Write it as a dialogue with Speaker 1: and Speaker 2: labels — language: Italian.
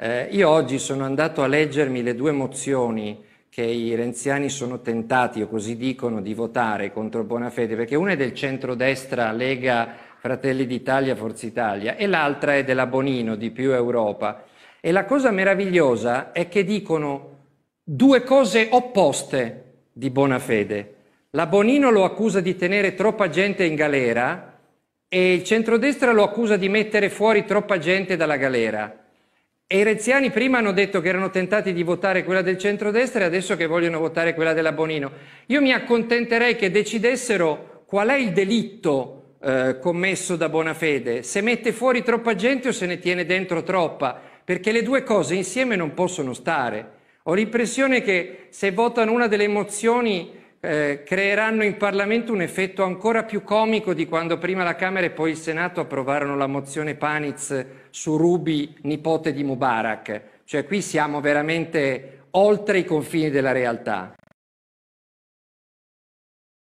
Speaker 1: Eh, io oggi sono andato a leggermi le due mozioni che i renziani sono tentati, o così dicono, di votare contro Bonafede, perché una è del centrodestra Lega Fratelli d'Italia, Forza Italia, e l'altra è della Bonino, di più Europa. E la cosa meravigliosa è che dicono due cose opposte di Bonafede. La Bonino lo accusa di tenere troppa gente in galera e il centrodestra lo accusa di mettere fuori troppa gente dalla galera. E i reziani prima hanno detto che erano tentati di votare quella del centrodestra e adesso che vogliono votare quella della Bonino. Io mi accontenterei che decidessero qual è il delitto eh, commesso da Bonafede, se mette fuori troppa gente o se ne tiene dentro troppa, perché le due cose insieme non possono stare. Ho l'impressione che se votano una delle mozioni eh, creeranno in Parlamento un effetto ancora più comico di quando prima la Camera e poi il Senato approvarono la mozione Paniz su Rubi, nipote di Mubarak. Cioè qui siamo veramente oltre i confini della realtà.